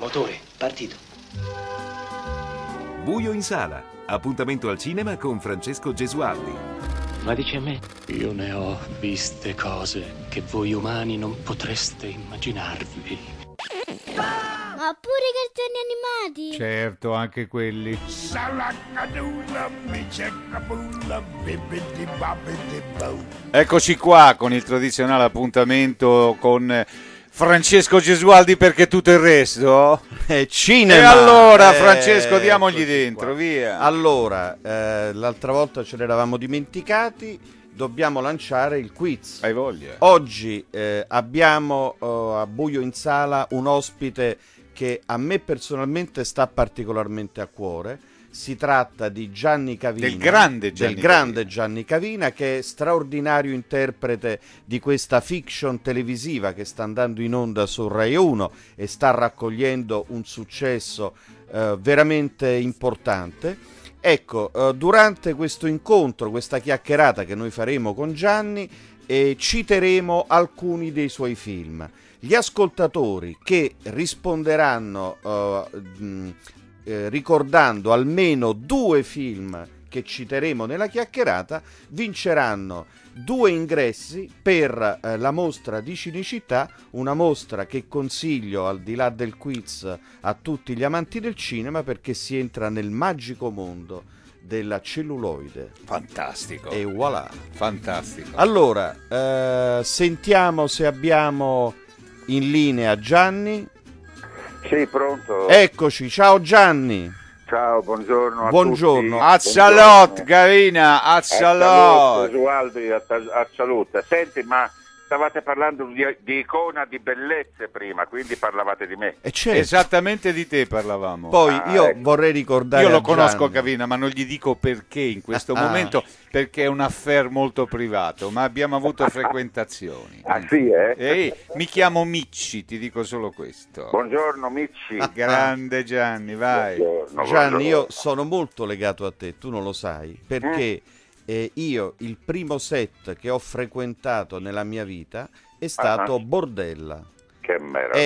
Motore, partito. Buio in sala. Appuntamento al cinema con Francesco Gesualdi. Ma dici a me? Io ne ho viste cose che voi umani non potreste immaginarvi. Ma pure cartoni animati? Certo, anche quelli. Eccoci qua con il tradizionale appuntamento con Francesco Gesualdi perché tutto il resto è eh, cinema. E allora, eh, Francesco, eh, diamogli dentro, qua. via. Allora, eh, l'altra volta ce l'eravamo dimenticati, dobbiamo lanciare il quiz. Hai voglia. Oggi eh, abbiamo eh, a buio in sala un ospite che a me personalmente sta particolarmente a cuore si tratta di Gianni Cavina, del grande Gianni, del grande Gianni Cavina. Cavina, che è straordinario interprete di questa fiction televisiva che sta andando in onda su Rai 1 e sta raccogliendo un successo eh, veramente importante. Ecco, eh, durante questo incontro, questa chiacchierata che noi faremo con Gianni, eh, citeremo alcuni dei suoi film gli ascoltatori che risponderanno uh, eh, ricordando almeno due film che citeremo nella chiacchierata, vinceranno due ingressi per eh, la mostra di Cinicità, una mostra che consiglio al di là del quiz a tutti gli amanti del cinema perché si entra nel magico mondo della celluloide. Fantastico. E voilà. Fantastico. Allora, eh, sentiamo se abbiamo in linea Gianni. Sì, pronto. Eccoci, ciao Gianni. Ciao, buongiorno. buongiorno. A Azzalut, Carina, a Azzalut. Usualdi, a salute. Senti, ma Stavate parlando di, di, icona di bellezze prima, quindi parlavate di me. E eh, certo. Esattamente di te parlavamo. Poi ah, io ecco. vorrei ricordare. Io lo conosco Cavina, ma non gli dico perché in questo ah, ah. momento, ah. perché è un affair molto privato, ma abbiamo avuto frequentazioni. Ah sì, eh? Ehi, mi chiamo Micci, ti dico solo questo. Buongiorno Micci. Ah, grande Gianni, vai. Buongiorno, Gianni, buongiorno. io sono molto legato a te, tu non lo sai, perché... Mm eh, io il primo set che ho frequentato nella mia vita è ah, ah. stato uh-huh. Bordella. Che meraviglia.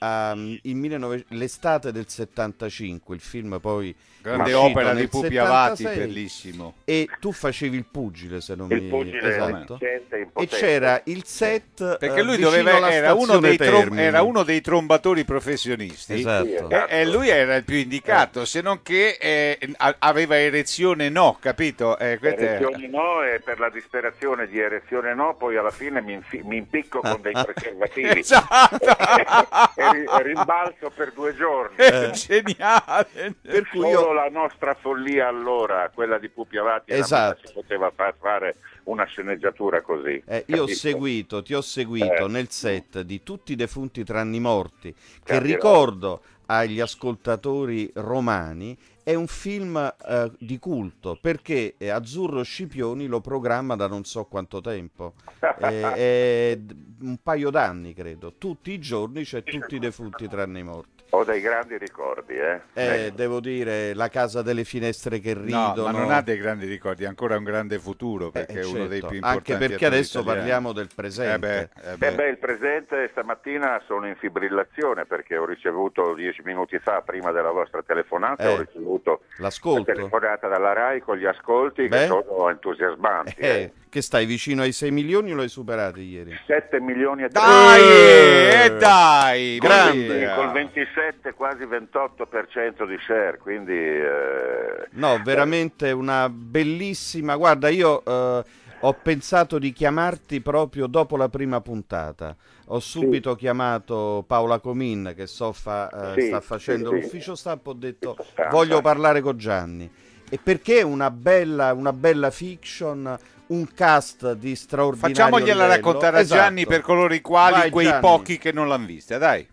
Era um, ehm, nove... l'estate del 75, il film poi... Grande opera di Pupi Avati, bellissimo. E tu facevi il pugile, se non il mi pugile esatto. E c'era il set... Perché eh, lui doveva, era, uno trom... era, uno dei trombatori professionisti. Esatto. E, esatto. e, lui era il più indicato, eh. se non che eh, aveva erezione no, capito? Eh, erezione no e per la disperazione di erezione no, poi alla fine mi, infi- mi impicco con dei preservativi. esatto e rimbalzo per due giorni. Eh. Geniale! Per cui io... la nostra follia allora, quella di Pupi Avati, esatto. si poteva fare una sceneggiatura così. Eh, io ho seguito, ti ho seguito eh. nel set di tutti i defunti tranne i morti, che Capirò. ricordo agli ascoltatori romani è un film eh, di culto perché Azzurro Scipioni lo programma da non so quanto tempo, eh, un paio d'anni credo, tutti i giorni c'è tutti i defunti tranne i morti. Ho dei grandi ricordi, eh. eh devo dire, la casa delle finestre che ridono. No, ma non ha dei grandi ricordi, ha ancora un grande futuro eh, perché eh, è uno certo, dei più importanti. Anche perché adesso italiani. parliamo del presente. Eh beh, eh eh beh. beh, il presente stamattina sono in fibrillazione perché ho ricevuto dieci minuti fa, prima della vostra telefonata, ho ricevuto L'ascolto. la telefonata dalla RAI con gli ascolti beh. che sono entusiasmanti. Eh che stai vicino ai 6 milioni o l'hai superato ieri? 7 milioni e 3 Dai, e eh. eh, dai, grande. Col 27 quasi 28% di share, quindi eh, No, veramente una bellissima. Guarda, io eh, ho pensato di chiamarti proprio dopo la prima puntata. Ho subito sì. chiamato Paola Comin che so fa, eh, sì, sta facendo sì, l'ufficio stampa, ho detto voglio parlare con Gianni. E perché una bella, una bella fiction un cast di straordinario Facciamogliela livello. raccontare a esatto. Gianni per coloro i quali, Vai, quei Gianni. pochi che non l'hanno vista, dai.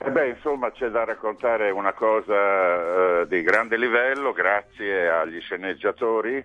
Eh beh, insomma, c'è da raccontare una cosa eh, di grande livello, grazie agli sceneggiatori,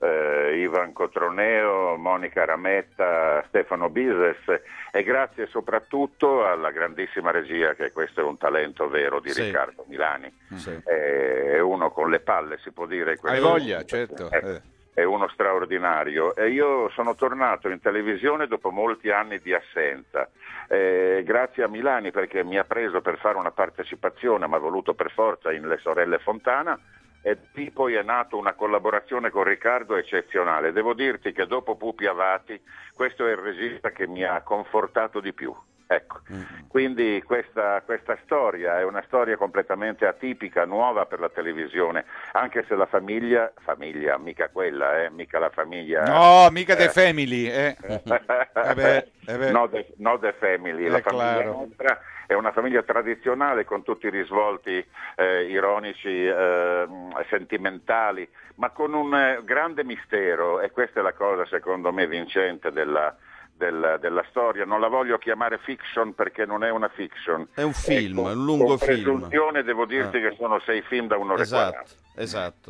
eh, Ivan Cotroneo, Monica Rametta, Stefano Bises e grazie soprattutto alla grandissima regia, che questo è un talento vero di sì. Riccardo Milani. Sì. Eh, uno con le palle, si può dire. Hai voglia, certo. Eh. Eh è uno straordinario. E io sono tornato in televisione dopo molti anni di assenza, eh, grazie a Milani perché mi ha preso per fare una partecipazione, ma ha voluto per forza in Le Sorelle Fontana, e poi è nata una collaborazione con Riccardo eccezionale. Devo dirti che dopo Pupi Avati questo è il regista che mi ha confortato di più. Ecco. Mm-hmm. Quindi questa, questa, storia è una storia completamente atipica, nuova per la televisione, anche se la famiglia, famiglia, mica quella, eh, mica la famiglia... No, mica eh. The Family, eh. Eh, eh beh, No, the, no, the, Family, la eh, famiglia claro. nostra è una famiglia tradizionale con tutti i risvolti eh, ironici, ehm, sentimentali, ma con un grande mistero, e questa è la cosa secondo me vincente della del, della storia, non la voglio chiamare fiction perché non è una fiction. È un ecco, film, è un lungo con film. Con presunzione devo ah. dirti eh. che sono sei film da un'ora esatto, esatto, e quaranta.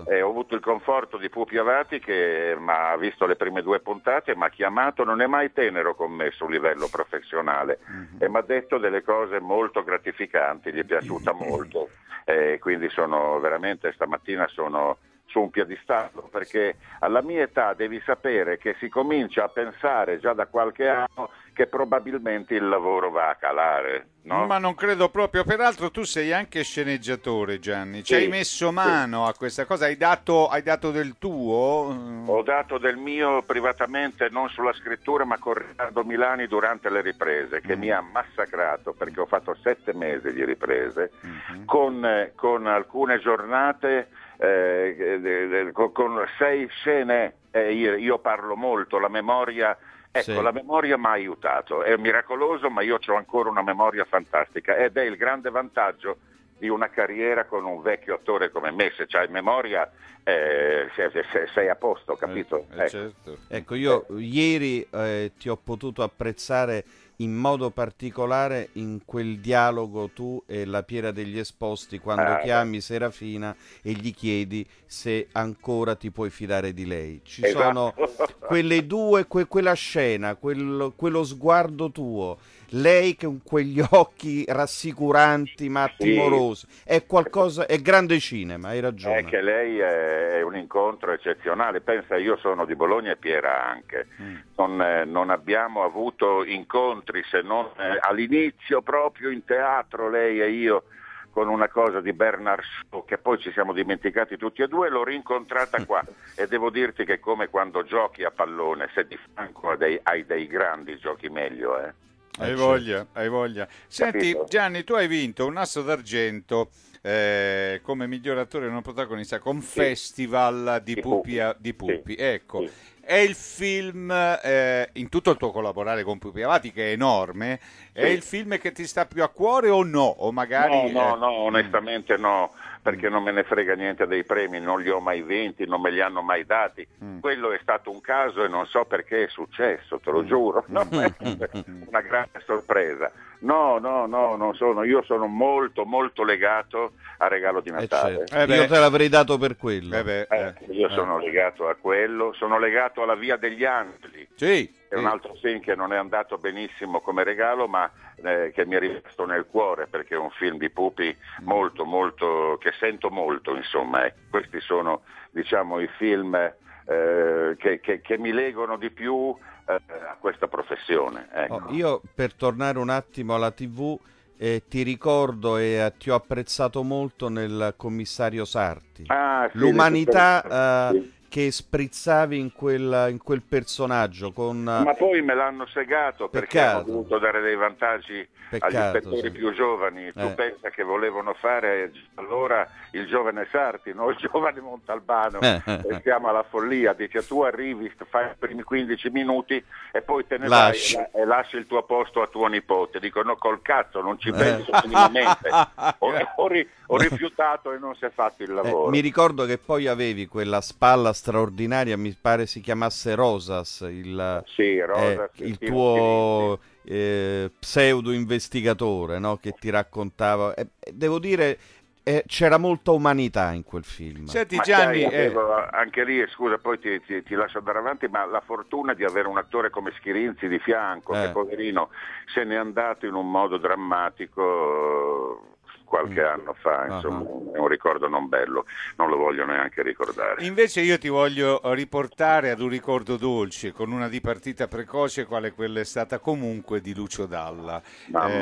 Esatto. Eh, ho avuto il conforto di Pupi Avati che mi ha visto le prime due puntate, mi ha chiamato, non è mai tenero con me sul livello professionale mm-hmm. e mi ha detto delle cose molto gratificanti, gli è piaciuta molto. Eh, quindi sono veramente stamattina sono su un piedistallo, perché alla mia età devi sapere che si comincia a pensare già da qualche anno che probabilmente il lavoro va a calare. No? Ma non credo proprio, peraltro tu sei anche sceneggiatore Gianni, ci sì, hai messo mano sì. a questa cosa, hai dato, hai dato, del tuo? Ho dato del mio privatamente, non sulla scrittura ma con Riccardo Milani durante le riprese, che mm. mi ha massacrato perché ho fatto sette mesi di riprese, mm-hmm. con, eh, con alcune giornate eh, eh con sei scene, eh, io, parlo molto, la memoria Ecco, sì. la memoria mi ha aiutato, è miracoloso, ma io ho ancora una memoria fantastica ed è il grande vantaggio di una carriera con un vecchio attore come me, se hai memoria eh, sei, sei, sei, a posto, capito? Eh, eh, ecco. certo. Ecco, io eh. ieri eh, ti ho potuto apprezzare in modo particolare in quel dialogo tu e la Piera degli Esposti quando ah, chiami Serafina e gli chiedi se ancora ti puoi fidare di lei. Ci esatto. sono quelle due, que- quella scena, quel, quello sguardo tuo lei con quegli occhi rassicuranti ma timorosi, sì. è qualcosa, è grande cinema, hai ragione. È che lei è un incontro eccezionale, pensa io sono di Bologna e Piera anche, mm. non, eh, non, abbiamo avuto incontri se non eh, all'inizio proprio in teatro lei e io con una cosa di Bernard Shaw che poi ci siamo dimenticati tutti e due, l'ho rincontrata qua e devo dirti che come quando giochi a pallone, se di fianco hai dei grandi giochi meglio. Eh. Eh, eh, hai voglia, certo. hai voglia. Senti Gianni, tu hai vinto un asso d'argento eh, come miglior attore non protagonista con sì. Festival di, di Pupi. A, di Pupi. Sì. Ecco, sì. è il film, eh, in tutto il tuo collaborare con Pupi Avati, che è enorme, è il film che ti sta più a cuore o no? O magari, no, no, eh... no, mm. onestamente no perché mm. non me ne frega niente dei premi, non li ho mai vinti, non me li hanno mai dati. Mm. Quello è stato un caso e non so perché è successo, te lo mm. giuro. No, una grande sorpresa. No, no, no, non sono. Io sono molto, molto legato al regalo di eh, Natale. Certo. Eh certo. io te l'avrei dato per quello. Eh, eh io eh. sono legato a quello, sono legato alla Via degli Angeli, sì. È un altro film che non è andato benissimo come regalo, ma eh, che mi è rimasto nel cuore perché è un film di pupi molto, molto, che sento molto, insomma. Eh. Questi sono, diciamo, i film eh, che, che, che mi legano di più eh, a questa professione. Ecco. Oh, io per tornare un attimo alla TV, eh, ti ricordo e ti ho apprezzato molto nel commissario Sarti. Ah, sì, l'umanità eh, sì che sprizzavi in quel, in quel personaggio. Con... Eh, Ma poi me l'hanno segato perché Peccato. hanno dovuto dare dei vantaggi Peccato, agli ispettori sì. più giovani. Eh. Tu pensa che volevano fare allora il giovane Sarti, no? il giovane Montalbano, eh. e siamo alla follia. Dice tu arrivi, fai i primi 15 minuti e poi te ne lasci. vai e, lasci il tuo posto a tuo nipote. Dicono col cazzo, non ci eh. penso eh. minimamente. ho, ho, ho, rifiutato e non si è fatto il eh, lavoro. mi ricordo che poi avevi quella spalla straordinaria, mi pare si chiamasse Rosas, il, sì, Rosas, eh, il tuo eh, pseudo investigatore no? che ti raccontava. Eh, eh devo dire, eh, c'era molta umanità in quel film. Senti ma Gianni, eh... anche lì, scusa, poi ti, ti, ti, lascio andare avanti, ma la fortuna di avere un attore come Schirinzi di fianco, eh. che poverino se n'è andato in un modo drammatico qualche mm. anno fa, ah, insomma, uh-huh. è un ricordo non bello, non lo voglio neanche ricordare. Invece io ti voglio riportare ad un ricordo dolce, con una dipartita precoce quale quella è stata comunque di Lucio Dalla.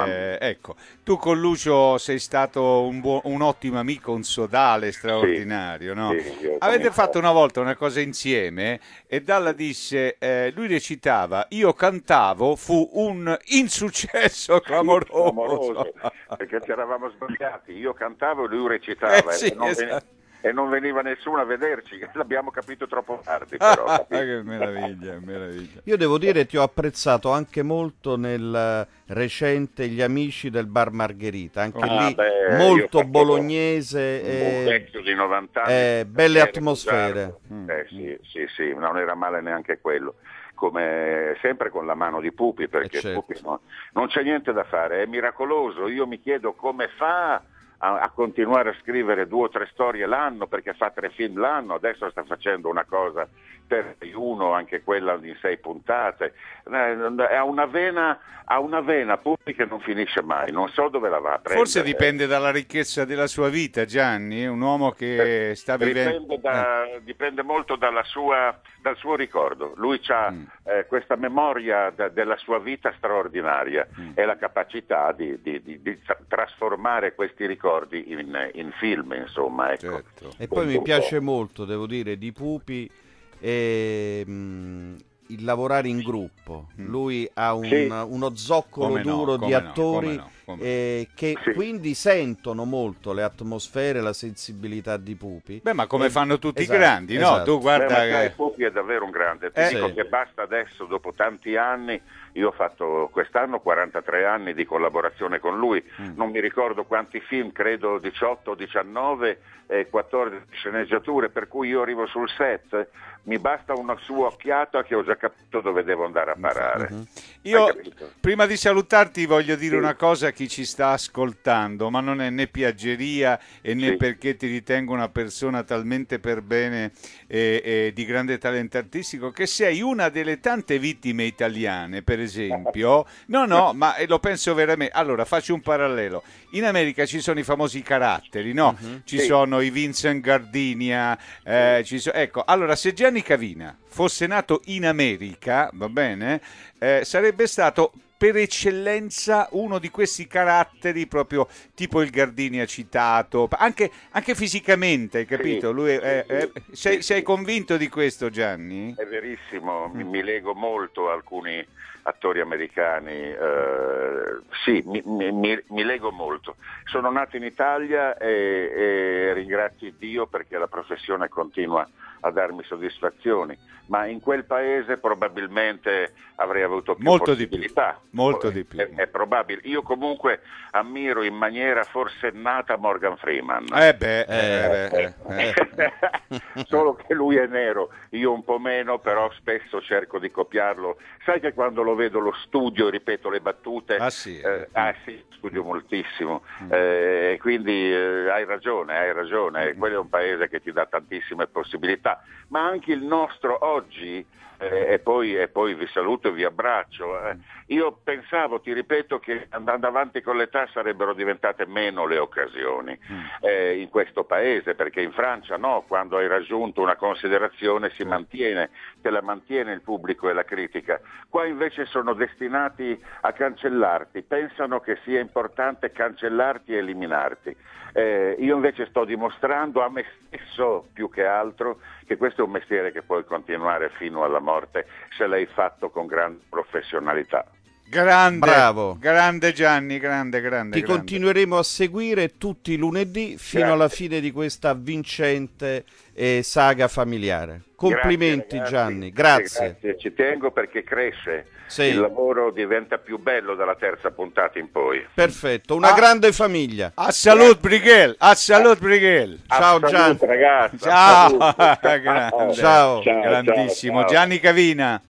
Eh, ecco, tu con Lucio sei stato un, buon, un ottimo amico, un sodale straordinario, sì, no? sì, Avete fatto una volta una cosa insieme e Dalla disse, eh, lui recitava, io cantavo, fu un insuccesso clamoroso. Sì, clamoroso perché ci eravamo sbagliati sbagliati, io cantavo e lui recitava. Eh sì, e, non esatto. veniva, e, non veniva nessuno a vederci, l'abbiamo capito troppo tardi. Ah, però, ah, che meraviglia, meraviglia. Io devo dire che ti ho apprezzato anche molto nel recente Gli amici del Bar Margherita, anche ah, lì beh, molto bolognese. Un e, vecchio di 90 anni. Eh, belle atmosfere. Mm. Eh, mm. sì, sì, sì, non era male neanche quello come sempre con la mano di Pupi, perché eh, certo. Pupi no, non c'è niente da fare, è miracoloso, io mi chiedo come fa a, a, continuare a scrivere due o tre storie l'anno perché fa tre film l'anno, adesso sta facendo una cosa per uno, anche quella di sei puntate, ha eh, una vena, ha una vena pubblica che non finisce mai, non so dove la va a prendere. Forse dipende dalla ricchezza della sua vita Gianni, un uomo che eh, sta vivendo... Dipende, da, eh. dipende molto sua, dal suo ricordo, lui ha mm. eh, questa memoria da, della sua vita straordinaria mm. e la capacità di, di, di, di trasformare questi ricordi ricordi in, in film, insomma. Ecco. Certo. E poi mi piace oh. molto, devo dire, di Pupi eh, mh, il lavorare in gruppo. Mm. Lui ha un, sì. uno zoccolo come duro no, di attori. No, eh, che sì. quindi sentono molto le atmosfere, la sensibilità di Pupi. Beh, ma come e... Eh, fanno tutti esatto, i grandi, esatto. no? Tu guarda... Beh, che... Pupi è davvero un grande, ti eh, dico sì. che basta adesso, dopo tanti anni, io ho fatto quest'anno 43 anni di collaborazione con lui, mm. non mi ricordo quanti film, credo 18, 19, eh, 14 sceneggiature, per cui io arrivo sul set, mi basta una sua occhiata che ho già capito dove devo andare a esatto. parare. Mm-hmm. Io prima di salutarti voglio dire sì. una cosa chi ci sta ascoltando, ma non è né piaggeria e né sì. perché ti ritengo una persona talmente per bene e, e di grande talento artistico che sei una delle tante vittime italiane, per esempio. No, no, ma eh, lo penso veramente. Allora, faccio un parallelo. In America ci sono i famosi caratteri, no? Uh-huh. Ci sì. sono i Vincent Gardinia, eh, sì. so... ecco, allora se Gianni Cavina fosse nato in America, va bene, eh, sarebbe stato per eccellenza uno di questi caratteri, proprio tipo il Gardini ha citato, anche, anche fisicamente, hai capito? Sì, è, sì, è, sì, sei, sei convinto di questo Gianni? È verissimo, mi, mm. mi lego molto a alcuni attori americani, uh, sì, mi, mi, mi, lego molto. Sono nato in Italia e, e ringrazio Dio perché la professione continua a darmi soddisfazioni, ma in quel paese probabilmente avrei avuto più molto possibilità. Di più, molto è, di più. È, è, probabile. Io comunque ammiro in maniera forsennata Morgan Freeman. Eh beh, eh, eh, eh, eh. eh. solo che lui è nero, io un po' meno, però spesso cerco di copiarlo. Sai che quando lo vedo lo studio, ripeto le battute, ah sì, eh, eh ah, mm. sì studio moltissimo, mm. eh, quindi eh, hai ragione, hai ragione, eh, mm. quello è un paese che ti dà tantissime possibilità, ma anche il nostro oggi eh, e, poi, e, poi, vi saluto e vi abbraccio. Eh, io pensavo, ti ripeto, che andando avanti con l'età sarebbero diventate meno le occasioni mm. eh, in questo paese, perché in Francia no, quando hai raggiunto una considerazione si mantiene, te la mantiene il pubblico e la critica. Qua invece sono destinati a cancellarti, pensano che sia importante cancellarti e eliminarti. Eh, io invece sto dimostrando a me stesso più che altro che questo è un mestiere che puoi continuare fino alla morte se l'hai fatto con grande professionalità. Grande, Bravo. grande Gianni, grande, grande. Ti grande. continueremo a seguire tutti i lunedì fino Grazie. alla fine di questa vincente eh, saga familiare. Complimenti Grazie, Gianni. Grazie. Grazie. Ci tengo perché cresce sì. il lavoro diventa più bello dalla terza puntata in poi. Perfetto, una ah. grande famiglia. A ah, salute, Brighel, a salut Brighel. Ah, ah, ciao Gianni. Ragazzi, ciao. ciao. ciao, grandissimo ciao. Gianni Cavina.